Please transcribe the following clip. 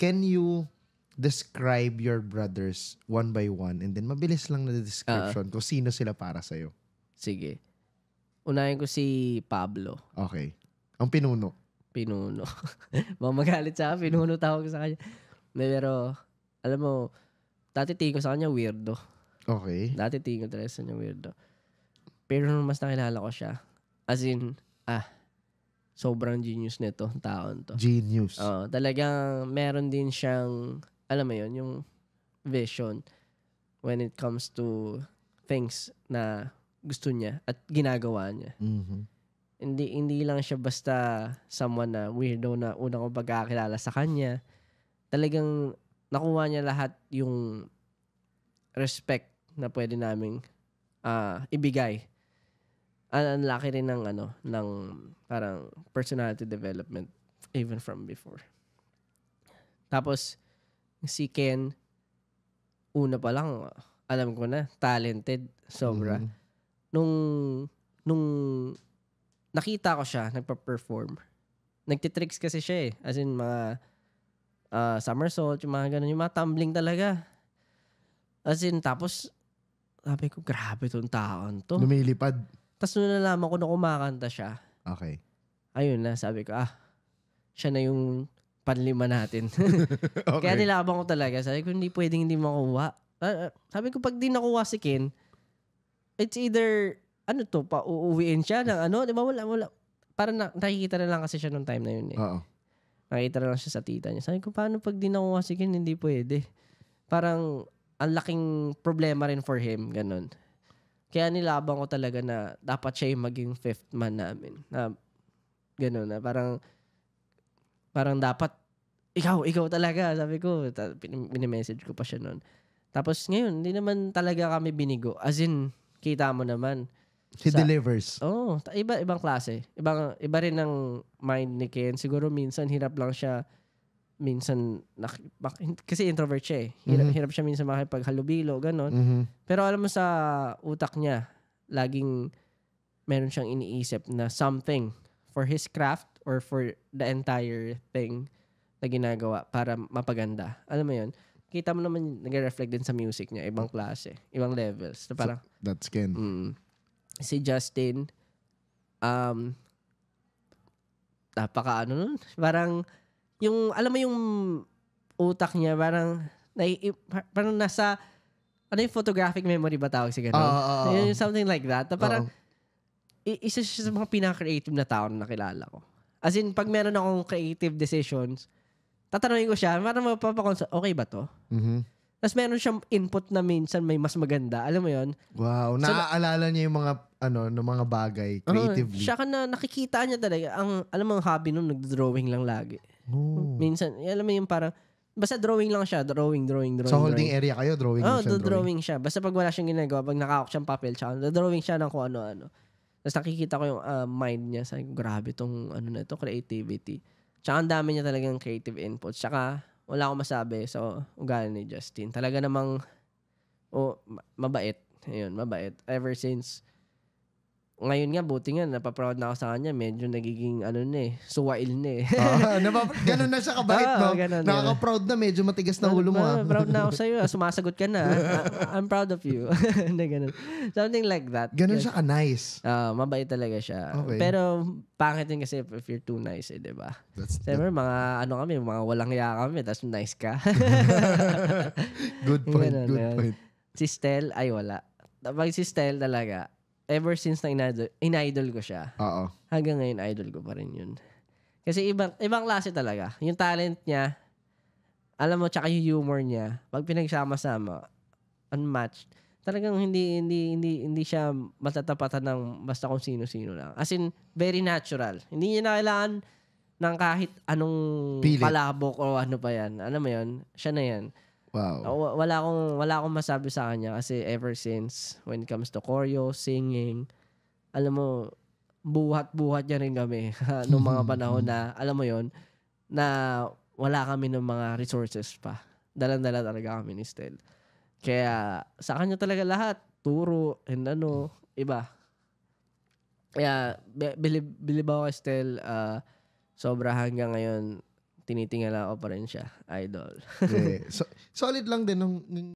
can you describe your brothers one by one and then mabilis lang na description uh kung sino sila para sa'yo? Sige. Unahin ko si Pablo. Okay. Ang pinuno. Pinuno. Mamagalit sa akin. Pinuno tawag sa kanya. Pero, alam mo, dati tingin ko sa kanya weirdo. Okay. Dati tingin ko talaga sa kanya weirdo. Pero nung mas nakilala ko siya, as in, ah, sobrang genius nito, taon to. Genius. Oo, talagang meron din siyang, alam mo yon yung vision when it comes to things na gusto niya at ginagawa niya. Mm-hmm. Hindi, hindi lang siya basta someone na weirdo na unang ko pagkakilala sa kanya. Talagang nakuha niya lahat yung respect na pwede naming uh, ibigay ang laki rin ng ano, ng parang personality development even from before. Tapos, si Ken, una pa lang, alam ko na, talented, sobra. Mm. Nung, nung nakita ko siya, nagpa-perform, nagtitricks kasi siya eh. As in, mga uh, ah, somersault, yung mga ganun, yung mga tumbling talaga. As in, tapos, sabi ko, grabe tong taon to. Lumilipad. Tapos nung nalaman ko na kumakanta siya, Okay. ayun na, sabi ko, ah, siya na yung panlima natin. okay. Kaya nilaban ko talaga. Sabi ko, hindi pwedeng hindi makuha. Ah, ah, sabi ko, pag di nakuha si Ken, it's either, ano to, pauuwiin siya ng ano, di ba, wala, wala. Parang na, nakikita na lang kasi siya nung time na yun eh. Oo. Nakikita na lang siya sa tita niya. Sabi ko, paano pag di nakuha si Ken, hindi pwede. Parang, ang laking problema rin for him, ganun. Kaya nilabang ko talaga na dapat siya yung maging fifth man namin. Na, ganun, na parang, parang dapat, ikaw, ikaw talaga. Sabi ko, minimessage ko pa siya noon. Tapos ngayon, hindi naman talaga kami binigo. As in, kita mo naman. He sa, delivers. Oo. Oh, iba, ibang klase. Ibang, iba rin ang mind ni Ken. Siguro minsan hirap lang siya minsan nak- kasi introvert siya eh. Hirap, mm-hmm. hirap siya minsan makipaghalubilo, ganun. Mm-hmm. Pero alam mo sa utak niya, laging meron siyang iniisip na something for his craft or for the entire thing na ginagawa para mapaganda. Alam mo 'yon? Kita mo naman nagre-reflect din sa music niya, ibang klase, ibang levels. Na parang, so, that's Ken. Mm, si Justin um napaka ano nun, parang yung, alam mo yung utak niya, parang, na, parang nasa, ano yung photographic memory ba tawag sa ganun? Uh, uh, uh, something like that. Na parang, uh, isa siya sa mga pinaka-creative na tao na nakilala ko. As in, pag meron akong creative decisions, tatanungin ko siya, parang mapapakonsult, okay ba to? Mm-hmm. Tapos meron siyang input na minsan may mas maganda. Alam mo yon Wow. So, naaalala niya yung mga ano, ng mga bagay creatively. Uh, siya ka na nakikita niya talaga. Ang, alam mo, ang hobby nung nag-drawing lang lagi. Oh. Minsan, eh, alam mo yung parang, basta drawing lang siya, drawing, drawing, drawing. Sa so holding drawing. area kayo, drawing oh, siya, drawing. drawing siya. Basta pag wala siyang ginagawa, pag nakahawak siyang papel, tsaka drawing siya ng kung ano-ano. Tapos nakikita ko yung uh, mind niya, sa grabe tong ano na ito, creativity. Tsaka ang dami niya talagang creative input. Tsaka wala akong masabi sa so, ugali ni Justin. Talaga namang oh, mabait. Ayun, mabait. Ever since ngayon nga, buti nga, napaproud na ako sa kanya. Medyo nagiging, ano na eh, suwail na eh. oh, ah, napap- ganun na siya kabait, oh, no? Ganun, Nakaka-proud na, medyo matigas na ulo mo. Ah. proud na ako sa'yo. Ah. Sumasagot ka na. I'm proud of you. na ganun. Something like that. Ganun siya ka-nice. Uh, mabait talaga siya. Okay. Pero, pangit yun kasi if you're too nice eh, di ba? Siyempre, mga ano kami, mga walang ya kami, tapos nice ka. good point, ganun, good ganun. point. Si Stel, ay wala. Pag si Stel talaga, ever since na inidol, inidol ko siya, Oo. hanggang ngayon idol ko pa rin yun. Kasi ibang, ibang klase talaga. Yung talent niya, alam mo, tsaka yung humor niya, pag pinagsama-sama, unmatched, talagang hindi, hindi, hindi, hindi siya matatapatan ng basta kung sino-sino lang. As in, very natural. Hindi niya na kailangan ng kahit anong Pilit. palabok o ano pa yan. Alam mo yun? Siya na yan. Wow. O, oh, wala akong wala akong masabi sa kanya kasi ever since when it comes to choreo, singing, alam mo buhat-buhat niya rin kami noong mga panahon na alam mo 'yon na wala kami ng mga resources pa. Dalan-dala talaga kami ni Stel. Kaya sa kanya talaga lahat, turo and ano, iba. Kaya bilib, bilib ako kay Stel uh, sobra hanggang ngayon tinitingala ko pa rin siya. Idol. yeah. so, solid lang din nung, nung